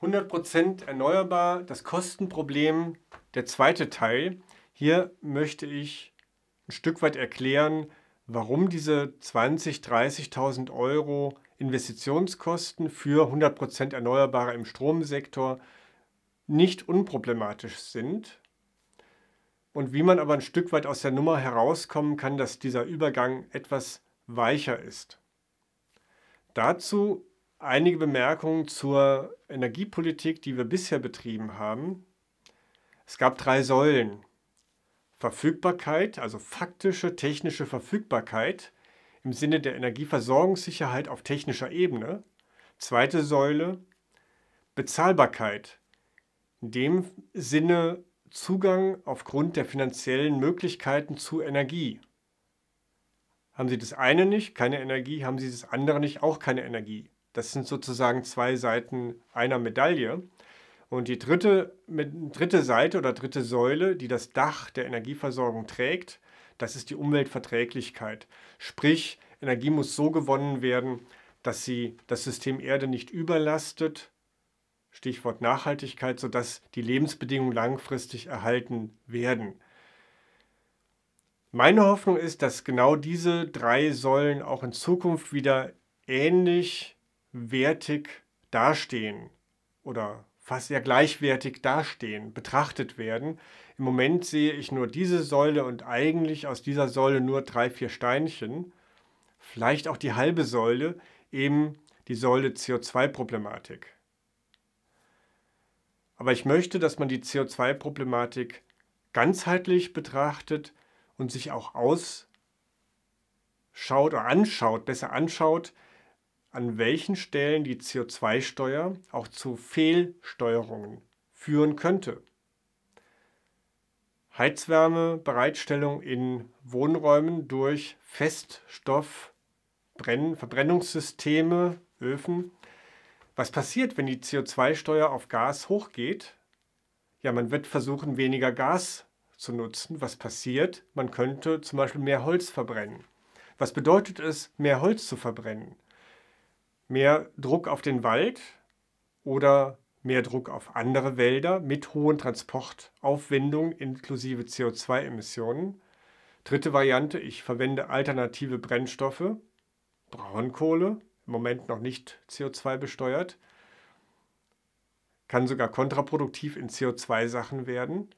100% erneuerbar, das Kostenproblem, der zweite Teil. Hier möchte ich ein Stück weit erklären, warum diese 20.000, 30 30.000 Euro Investitionskosten für 100% Erneuerbare im Stromsektor nicht unproblematisch sind und wie man aber ein Stück weit aus der Nummer herauskommen kann, dass dieser Übergang etwas weicher ist. Dazu einige Bemerkungen zur Energiepolitik, die wir bisher betrieben haben. Es gab drei Säulen. Verfügbarkeit, also faktische technische Verfügbarkeit im Sinne der Energieversorgungssicherheit auf technischer Ebene. Zweite Säule, Bezahlbarkeit, in dem Sinne Zugang aufgrund der finanziellen Möglichkeiten zu Energie. Haben Sie das eine nicht, keine Energie, haben Sie das andere nicht, auch keine Energie. Das sind sozusagen zwei Seiten einer Medaille. Und die dritte, dritte Seite oder dritte Säule, die das Dach der Energieversorgung trägt, das ist die Umweltverträglichkeit. Sprich, Energie muss so gewonnen werden, dass sie das System Erde nicht überlastet, Stichwort Nachhaltigkeit, sodass die Lebensbedingungen langfristig erhalten werden. Meine Hoffnung ist, dass genau diese drei Säulen auch in Zukunft wieder ähnlich wertig dastehen oder fast sehr gleichwertig dastehen, betrachtet werden. Im Moment sehe ich nur diese Säule und eigentlich aus dieser Säule nur drei, vier Steinchen, vielleicht auch die halbe Säule, eben die Säule CO2-Problematik. Aber ich möchte, dass man die CO2-Problematik ganzheitlich betrachtet und sich auch ausschaut oder anschaut, besser anschaut, an welchen Stellen die CO2-Steuer auch zu Fehlsteuerungen führen könnte. Heizwärmebereitstellung in Wohnräumen durch Feststoffverbrennungssysteme, Öfen. Was passiert, wenn die CO2-Steuer auf Gas hochgeht? Ja, man wird versuchen, weniger Gas zu nutzen. Was passiert? Man könnte zum Beispiel mehr Holz verbrennen. Was bedeutet es, mehr Holz zu verbrennen? mehr Druck auf den Wald oder mehr Druck auf andere Wälder mit hohen Transportaufwendungen inklusive CO2-Emissionen. Dritte Variante, ich verwende alternative Brennstoffe, Braunkohle, im Moment noch nicht CO2 besteuert, kann sogar kontraproduktiv in CO2-Sachen werden.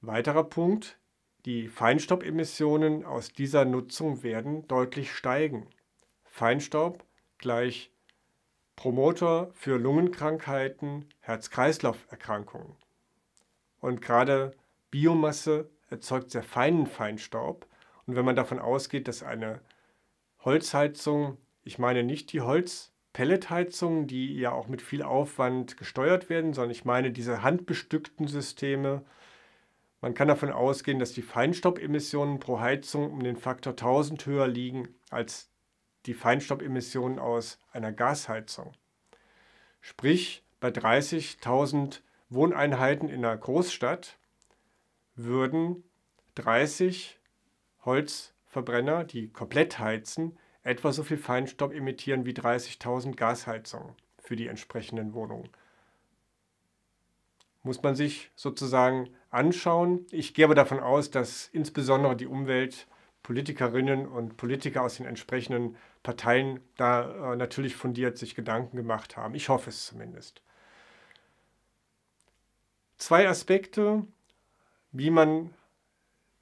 Weiterer Punkt, die Feinstaubemissionen aus dieser Nutzung werden deutlich steigen. Feinstaub gleich Promoter für Lungenkrankheiten, Herz-Kreislauf-Erkrankungen. Und gerade Biomasse erzeugt sehr feinen Feinstaub. Und wenn man davon ausgeht, dass eine Holzheizung, ich meine nicht die Holzpelletheizungen, die ja auch mit viel Aufwand gesteuert werden, sondern ich meine diese handbestückten Systeme, man kann davon ausgehen, dass die Feinstaubemissionen pro Heizung um den Faktor 1000 höher liegen als die Feinstaubemissionen aus einer Gasheizung. Sprich, bei 30.000 Wohneinheiten in einer Großstadt würden 30 Holzverbrenner, die komplett heizen, etwa so viel Feinstaub emittieren wie 30.000 Gasheizungen für die entsprechenden Wohnungen. Muss man sich sozusagen anschauen. Ich gehe aber davon aus, dass insbesondere die Umweltpolitikerinnen und Politiker aus den entsprechenden Parteien da äh, natürlich fundiert sich Gedanken gemacht haben. Ich hoffe es zumindest. Zwei Aspekte, wie man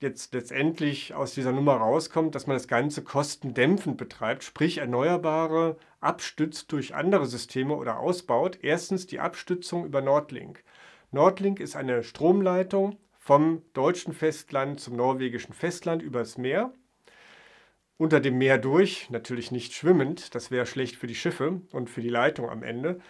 jetzt letztendlich aus dieser Nummer rauskommt, dass man das Ganze kostendämpfend betreibt, sprich Erneuerbare abstützt durch andere Systeme oder ausbaut. Erstens die Abstützung über Nordlink. Nordlink ist eine Stromleitung vom deutschen Festland zum norwegischen Festland übers Meer unter dem Meer durch, natürlich nicht schwimmend, das wäre schlecht für die Schiffe und für die Leitung am Ende.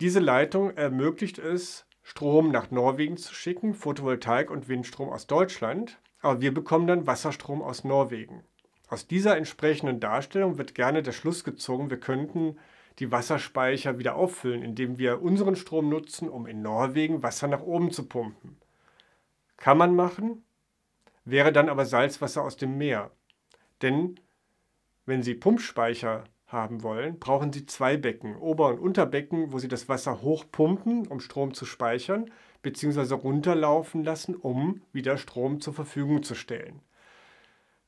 Diese Leitung ermöglicht es, Strom nach Norwegen zu schicken, Photovoltaik und Windstrom aus Deutschland, aber wir bekommen dann Wasserstrom aus Norwegen. Aus dieser entsprechenden Darstellung wird gerne der Schluss gezogen, wir könnten die Wasserspeicher wieder auffüllen, indem wir unseren Strom nutzen, um in Norwegen Wasser nach oben zu pumpen. Kann man machen, wäre dann aber Salzwasser aus dem Meer. Denn wenn Sie Pumpspeicher haben wollen, brauchen Sie zwei Becken, Ober- und Unterbecken, wo Sie das Wasser hochpumpen, um Strom zu speichern, beziehungsweise runterlaufen lassen, um wieder Strom zur Verfügung zu stellen.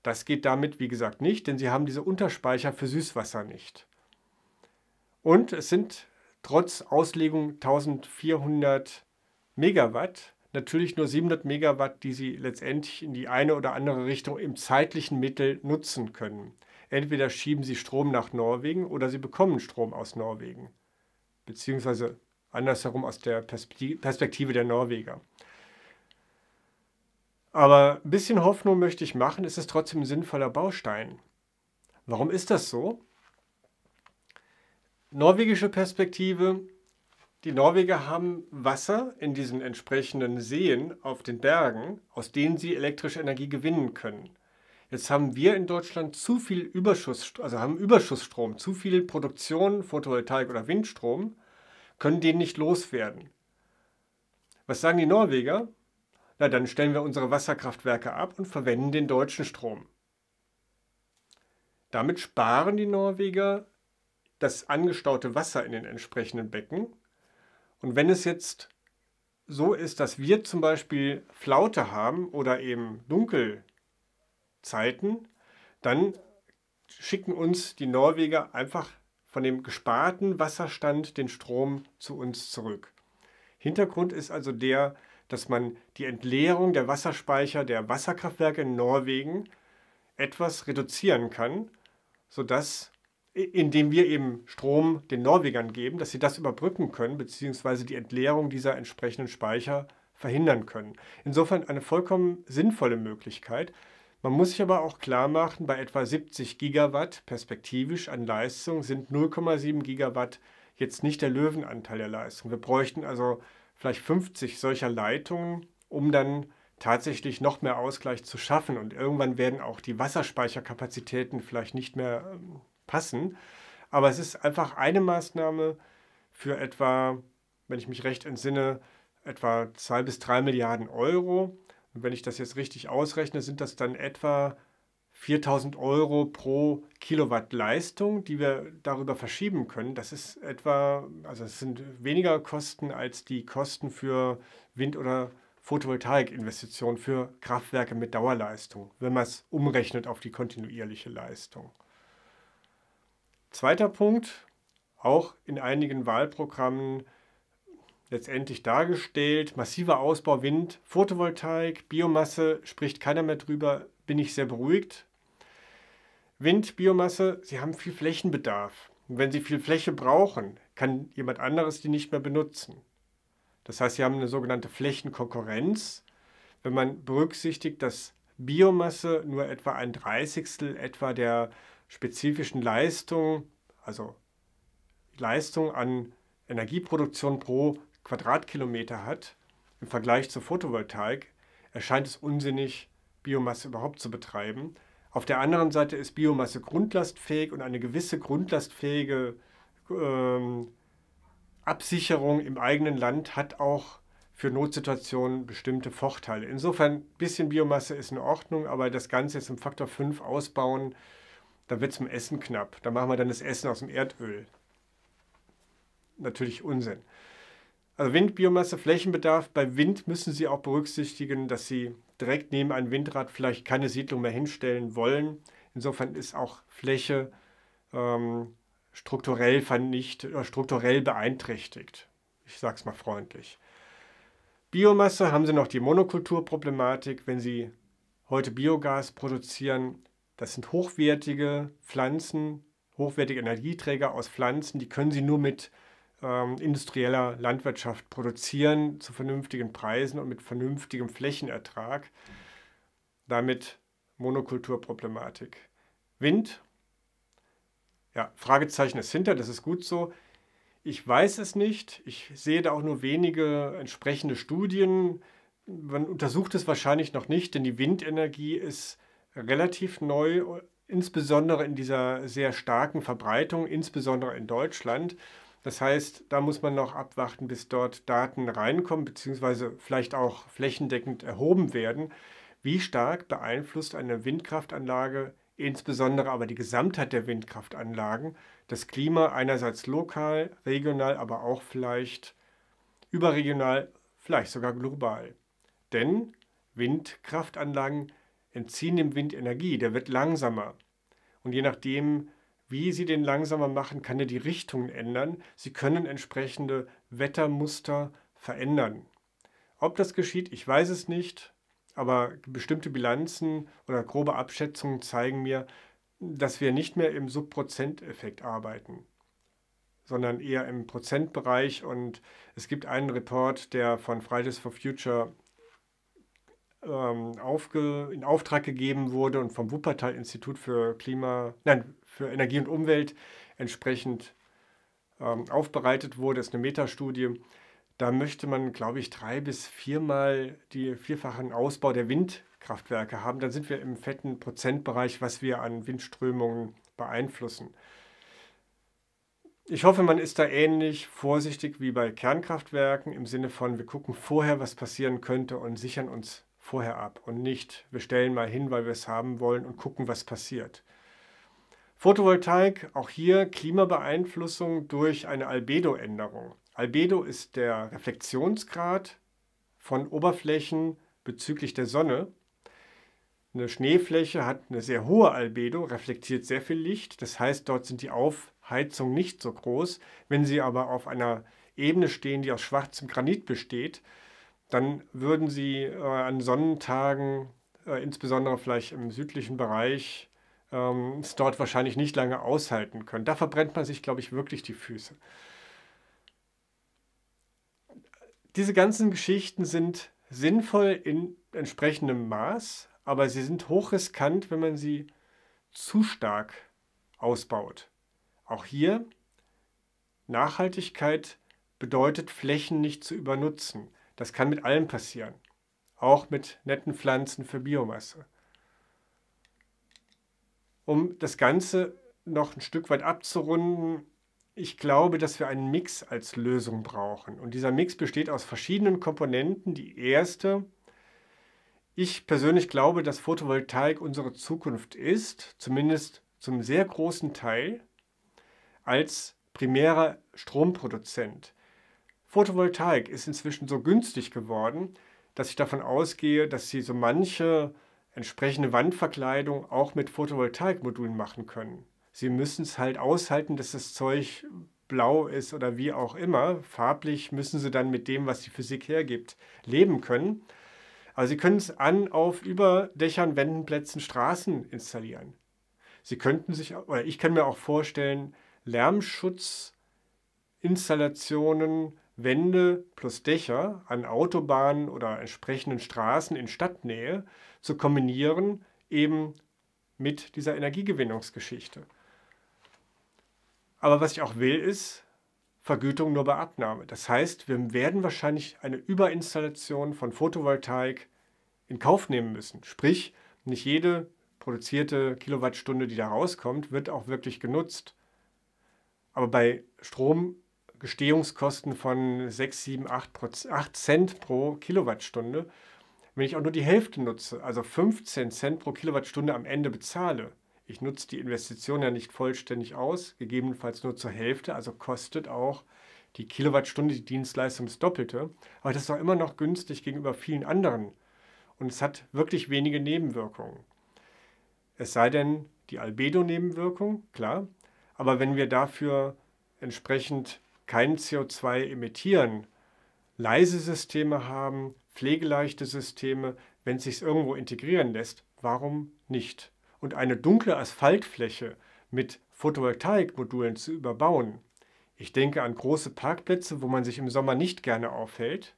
Das geht damit, wie gesagt, nicht, denn Sie haben diese Unterspeicher für Süßwasser nicht. Und es sind trotz Auslegung 1400 Megawatt natürlich nur 700 Megawatt, die sie letztendlich in die eine oder andere Richtung im zeitlichen Mittel nutzen können. Entweder schieben sie Strom nach Norwegen oder sie bekommen Strom aus Norwegen, beziehungsweise andersherum aus der Perspektive der Norweger. Aber ein bisschen Hoffnung möchte ich machen, ist es trotzdem ein sinnvoller Baustein. Warum ist das so? Norwegische Perspektive, die Norweger haben Wasser in diesen entsprechenden Seen auf den Bergen, aus denen sie elektrische Energie gewinnen können. Jetzt haben wir in Deutschland zu viel Überschuss, also haben Überschussstrom, zu viel Produktion, Photovoltaik oder Windstrom, können den nicht loswerden. Was sagen die Norweger? Na, dann stellen wir unsere Wasserkraftwerke ab und verwenden den deutschen Strom. Damit sparen die Norweger das angestaute Wasser in den entsprechenden Becken und wenn es jetzt so ist, dass wir zum Beispiel Flaute haben oder eben Dunkelzeiten, dann schicken uns die Norweger einfach von dem gesparten Wasserstand den Strom zu uns zurück. Hintergrund ist also der, dass man die Entleerung der Wasserspeicher der Wasserkraftwerke in Norwegen etwas reduzieren kann, sodass indem wir eben Strom den Norwegern geben, dass sie das überbrücken können, beziehungsweise die Entleerung dieser entsprechenden Speicher verhindern können. Insofern eine vollkommen sinnvolle Möglichkeit. Man muss sich aber auch klar machen, bei etwa 70 Gigawatt perspektivisch an Leistung sind 0,7 Gigawatt jetzt nicht der Löwenanteil der Leistung. Wir bräuchten also vielleicht 50 solcher Leitungen, um dann tatsächlich noch mehr Ausgleich zu schaffen. Und irgendwann werden auch die Wasserspeicherkapazitäten vielleicht nicht mehr ähm, passen. Aber es ist einfach eine Maßnahme für etwa, wenn ich mich recht entsinne, etwa zwei bis drei Milliarden Euro. Und wenn ich das jetzt richtig ausrechne, sind das dann etwa 4000 Euro pro Kilowatt Leistung, die wir darüber verschieben können. Das ist etwa, also es sind weniger Kosten als die Kosten für Wind- oder Photovoltaikinvestitionen für Kraftwerke mit Dauerleistung, wenn man es umrechnet auf die kontinuierliche Leistung. Zweiter Punkt, auch in einigen Wahlprogrammen letztendlich dargestellt, massiver Ausbau Wind, Photovoltaik, Biomasse, spricht keiner mehr drüber, bin ich sehr beruhigt. Wind, Biomasse, sie haben viel Flächenbedarf. Und wenn sie viel Fläche brauchen, kann jemand anderes die nicht mehr benutzen. Das heißt, sie haben eine sogenannte Flächenkonkurrenz. Wenn man berücksichtigt, dass Biomasse nur etwa ein Dreißigstel etwa der äh, spezifischen Leistung, also Leistung an Energieproduktion pro Quadratkilometer hat, im Vergleich zur Photovoltaik, erscheint es unsinnig, Biomasse überhaupt zu betreiben. Auf der anderen Seite ist Biomasse grundlastfähig und eine gewisse grundlastfähige ähm, Absicherung im eigenen Land hat auch für Notsituationen bestimmte Vorteile. Insofern ein bisschen Biomasse ist in Ordnung, aber das Ganze jetzt im Faktor 5 ausbauen, da wird es mit Essen knapp. Da machen wir dann das Essen aus dem Erdöl. Natürlich Unsinn. Also Windbiomasse, Flächenbedarf. Bei Wind müssen Sie auch berücksichtigen, dass Sie direkt neben einem Windrad vielleicht keine Siedlung mehr hinstellen wollen. Insofern ist auch Fläche ähm, strukturell oder äh, strukturell beeinträchtigt. Ich sage es mal freundlich. Biomasse haben Sie noch die Monokulturproblematik. Wenn Sie heute Biogas produzieren, das sind hochwertige Pflanzen, hochwertige Energieträger aus Pflanzen, die können Sie nur mit ähm, industrieller Landwirtschaft produzieren zu vernünftigen Preisen und mit vernünftigem Flächenertrag. Damit Monokulturproblematik. Wind, ja, Fragezeichen ist hinter, das ist gut so. Ich weiß es nicht. Ich sehe da auch nur wenige entsprechende Studien. Man untersucht es wahrscheinlich noch nicht, denn die Windenergie ist relativ neu, insbesondere in dieser sehr starken Verbreitung, insbesondere in Deutschland. Das heißt, da muss man noch abwarten, bis dort Daten reinkommen, beziehungsweise vielleicht auch flächendeckend erhoben werden. Wie stark beeinflusst eine Windkraftanlage, insbesondere aber die Gesamtheit der Windkraftanlagen, das Klima einerseits lokal, regional, aber auch vielleicht überregional, vielleicht sogar global? Denn Windkraftanlagen entziehen dem Wind Energie, der wird langsamer. Und je nachdem, wie sie den langsamer machen, kann er die Richtung ändern. Sie können entsprechende Wettermuster verändern. Ob das geschieht, ich weiß es nicht, aber bestimmte Bilanzen oder grobe Abschätzungen zeigen mir, dass wir nicht mehr im Subprozenteffekt arbeiten, sondern eher im Prozentbereich. Und es gibt einen Report, der von Fridays for Future ähm, aufge, in Auftrag gegeben wurde und vom Wuppertal-Institut für Klima, nein, für Energie und Umwelt entsprechend ähm, aufbereitet wurde, das ist eine Metastudie. Da möchte man, glaube ich, drei bis viermal die vierfachen Ausbau der Windkraftwerke haben. Dann sind wir im fetten Prozentbereich, was wir an Windströmungen beeinflussen. Ich hoffe, man ist da ähnlich vorsichtig wie bei Kernkraftwerken im Sinne von, wir gucken vorher, was passieren könnte und sichern uns vorher ab und nicht, wir stellen mal hin, weil wir es haben wollen und gucken, was passiert. Photovoltaik, auch hier Klimabeeinflussung durch eine Albedoänderung. Albedo ist der Reflexionsgrad von Oberflächen bezüglich der Sonne. Eine Schneefläche hat eine sehr hohe Albedo, reflektiert sehr viel Licht, das heißt, dort sind die Aufheizungen nicht so groß. Wenn sie aber auf einer Ebene stehen, die aus schwarzem Granit besteht, dann würden sie äh, an Sonnentagen, äh, insbesondere vielleicht im südlichen Bereich, ähm, es dort wahrscheinlich nicht lange aushalten können. Da verbrennt man sich, glaube ich, wirklich die Füße. Diese ganzen Geschichten sind sinnvoll in entsprechendem Maß, aber sie sind hochriskant, wenn man sie zu stark ausbaut. Auch hier, Nachhaltigkeit bedeutet, Flächen nicht zu übernutzen. Das kann mit allem passieren. Auch mit netten Pflanzen für Biomasse. Um das Ganze noch ein Stück weit abzurunden, ich glaube, dass wir einen Mix als Lösung brauchen. Und dieser Mix besteht aus verschiedenen Komponenten. Die erste, ich persönlich glaube, dass Photovoltaik unsere Zukunft ist, zumindest zum sehr großen Teil, als primärer Stromproduzent. Photovoltaik ist inzwischen so günstig geworden, dass ich davon ausgehe, dass Sie so manche entsprechende Wandverkleidung auch mit Photovoltaikmodulen machen können. Sie müssen es halt aushalten, dass das Zeug blau ist oder wie auch immer. Farblich müssen Sie dann mit dem, was die Physik hergibt, leben können. Aber also Sie können es an, auf Überdächern, Wänden, Plätzen, Straßen installieren. Sie könnten sich, oder ich kann mir auch vorstellen, Lärmschutzinstallationen Wände plus Dächer an Autobahnen oder entsprechenden Straßen in Stadtnähe zu kombinieren, eben mit dieser Energiegewinnungsgeschichte. Aber was ich auch will, ist Vergütung nur bei Abnahme. Das heißt, wir werden wahrscheinlich eine Überinstallation von Photovoltaik in Kauf nehmen müssen. Sprich, nicht jede produzierte Kilowattstunde, die da rauskommt, wird auch wirklich genutzt. Aber bei Strom Gestehungskosten von 6, 7, 8, 8 Cent pro Kilowattstunde, wenn ich auch nur die Hälfte nutze, also 15 Cent pro Kilowattstunde am Ende bezahle, ich nutze die Investition ja nicht vollständig aus, gegebenenfalls nur zur Hälfte, also kostet auch die Kilowattstunde die Dienstleistung das Doppelte, aber das ist auch immer noch günstig gegenüber vielen anderen und es hat wirklich wenige Nebenwirkungen. Es sei denn, die Albedo-Nebenwirkung, klar, aber wenn wir dafür entsprechend kein CO2 emittieren, leise Systeme haben, pflegeleichte Systeme, wenn es sich irgendwo integrieren lässt, warum nicht? Und eine dunkle Asphaltfläche mit Photovoltaikmodulen zu überbauen. Ich denke an große Parkplätze, wo man sich im Sommer nicht gerne aufhält.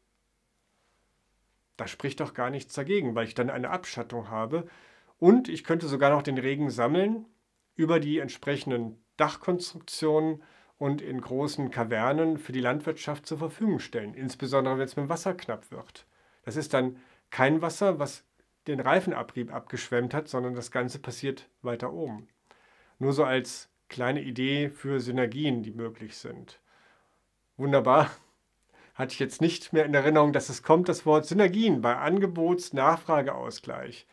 Da spricht doch gar nichts dagegen, weil ich dann eine Abschattung habe. Und ich könnte sogar noch den Regen sammeln über die entsprechenden Dachkonstruktionen und in großen Kavernen für die Landwirtschaft zur Verfügung stellen, insbesondere wenn es mit dem Wasser knapp wird. Das ist dann kein Wasser, was den Reifenabrieb abgeschwemmt hat, sondern das Ganze passiert weiter oben. Nur so als kleine Idee für Synergien, die möglich sind. Wunderbar. Hatte ich jetzt nicht mehr in Erinnerung, dass es kommt, das Wort Synergien bei Angebots-Nachfrageausgleich.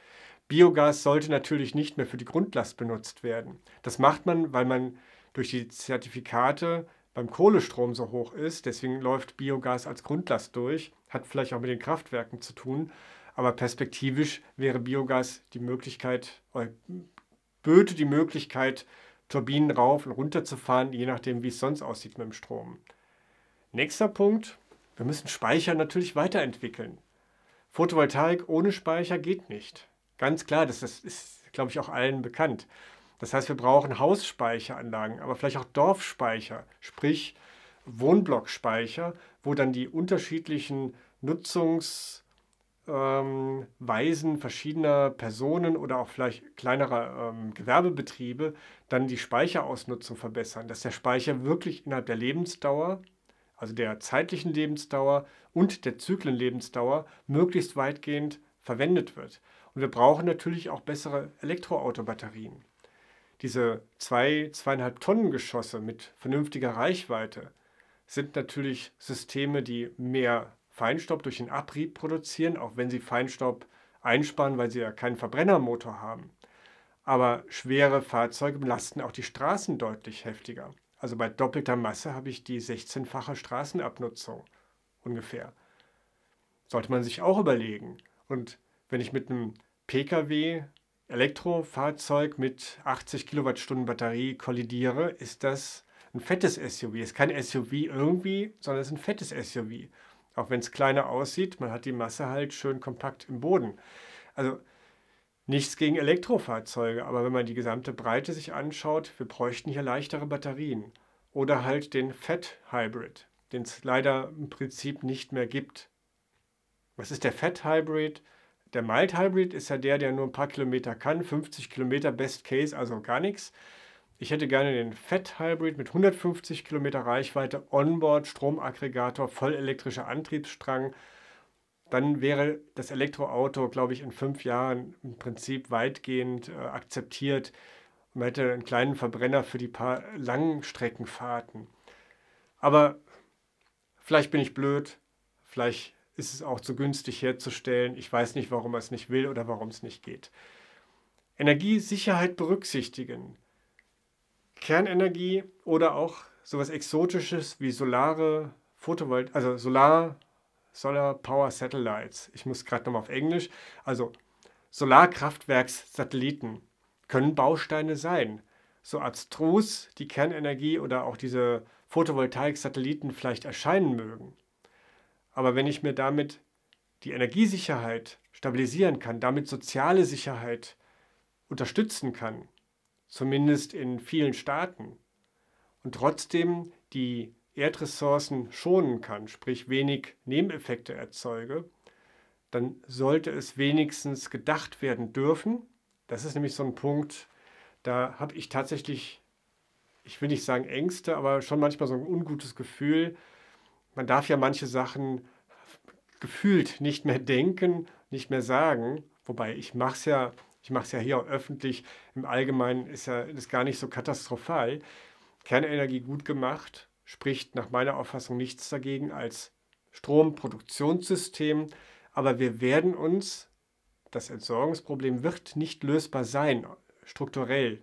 Biogas sollte natürlich nicht mehr für die Grundlast benutzt werden. Das macht man, weil man durch die Zertifikate beim Kohlestrom so hoch ist. Deswegen läuft Biogas als Grundlast durch. Hat vielleicht auch mit den Kraftwerken zu tun. Aber perspektivisch wäre Biogas die Möglichkeit, äh, böte die Möglichkeit, Turbinen rauf und runter zu fahren, je nachdem, wie es sonst aussieht mit dem Strom. Nächster Punkt. Wir müssen Speicher natürlich weiterentwickeln. Photovoltaik ohne Speicher geht nicht. Ganz klar, das ist, ist glaube ich, auch allen bekannt. Das heißt, wir brauchen Hausspeicheranlagen, aber vielleicht auch Dorfspeicher, sprich Wohnblockspeicher, wo dann die unterschiedlichen Nutzungsweisen ähm, verschiedener Personen oder auch vielleicht kleinerer ähm, Gewerbebetriebe dann die Speicherausnutzung verbessern, dass der Speicher wirklich innerhalb der Lebensdauer, also der zeitlichen Lebensdauer und der Zyklenlebensdauer, möglichst weitgehend verwendet wird. Und wir brauchen natürlich auch bessere Elektroautobatterien diese zwei, zweieinhalb Tonnen Geschosse mit vernünftiger Reichweite sind natürlich Systeme, die mehr Feinstaub durch den Abrieb produzieren, auch wenn sie Feinstaub einsparen, weil sie ja keinen Verbrennermotor haben. Aber schwere Fahrzeuge belasten auch die Straßen deutlich heftiger. Also bei doppelter Masse habe ich die 16-fache Straßenabnutzung ungefähr. Sollte man sich auch überlegen. Und wenn ich mit einem Pkw Elektrofahrzeug mit 80 Kilowattstunden Batterie kollidiere, ist das ein fettes SUV. Es ist kein SUV irgendwie, sondern es ist ein fettes SUV. Auch wenn es kleiner aussieht, man hat die Masse halt schön kompakt im Boden. Also nichts gegen Elektrofahrzeuge, aber wenn man die gesamte Breite sich anschaut, wir bräuchten hier leichtere Batterien. Oder halt den Fett Hybrid, den es leider im Prinzip nicht mehr gibt. Was ist der Fett Hybrid? Der Mild Hybrid ist ja der, der nur ein paar Kilometer kann, 50 Kilometer Best Case, also gar nichts. Ich hätte gerne den Fett Hybrid mit 150 Kilometer Reichweite, Onboard, Stromaggregator, vollelektrischer Antriebsstrang. Dann wäre das Elektroauto, glaube ich, in fünf Jahren im Prinzip weitgehend äh, akzeptiert. Man hätte einen kleinen Verbrenner für die paar langen Streckenfahrten. Aber vielleicht bin ich blöd, vielleicht ist es auch zu günstig herzustellen. Ich weiß nicht, warum er es nicht will oder warum es nicht geht. Energiesicherheit berücksichtigen. Kernenergie oder auch sowas Exotisches wie Solare, Photovolt, also Solar, Solar Power Satellites. Ich muss gerade nochmal auf Englisch. Also Solarkraftwerkssatelliten können Bausteine sein. So abstrus die Kernenergie oder auch diese Photovoltaik-Satelliten vielleicht erscheinen mögen. Aber wenn ich mir damit die Energiesicherheit stabilisieren kann, damit soziale Sicherheit unterstützen kann, zumindest in vielen Staaten, und trotzdem die Erdressourcen schonen kann, sprich wenig Nebeneffekte erzeuge, dann sollte es wenigstens gedacht werden dürfen. Das ist nämlich so ein Punkt, da habe ich tatsächlich, ich will nicht sagen Ängste, aber schon manchmal so ein ungutes Gefühl, man darf ja manche Sachen gefühlt nicht mehr denken, nicht mehr sagen. Wobei ich mache es ja, ich mache es ja hier öffentlich. Im Allgemeinen ist ja das gar nicht so katastrophal. Kernenergie gut gemacht spricht nach meiner Auffassung nichts dagegen als Stromproduktionssystem. Aber wir werden uns, das Entsorgungsproblem wird nicht lösbar sein, strukturell,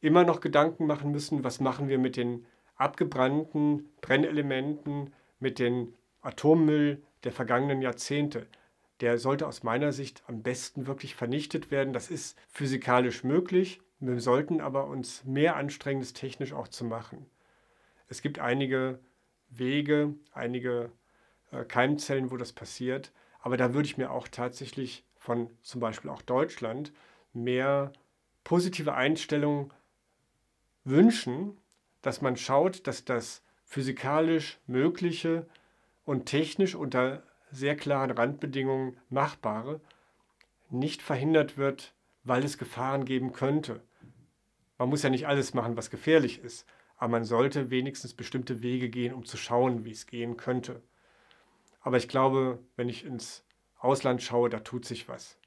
immer noch Gedanken machen müssen, was machen wir mit den abgebrannten Brennelementen, mit dem Atommüll der vergangenen Jahrzehnte. Der sollte aus meiner Sicht am besten wirklich vernichtet werden. Das ist physikalisch möglich. Wir sollten aber uns mehr anstrengen, das technisch auch zu machen. Es gibt einige Wege, einige äh, Keimzellen, wo das passiert. Aber da würde ich mir auch tatsächlich von zum Beispiel auch Deutschland mehr positive Einstellungen wünschen, dass man schaut, dass das physikalisch Mögliche und technisch unter sehr klaren Randbedingungen Machbare nicht verhindert wird, weil es Gefahren geben könnte. Man muss ja nicht alles machen, was gefährlich ist, aber man sollte wenigstens bestimmte Wege gehen, um zu schauen, wie es gehen könnte. Aber ich glaube, wenn ich ins Ausland schaue, da tut sich was.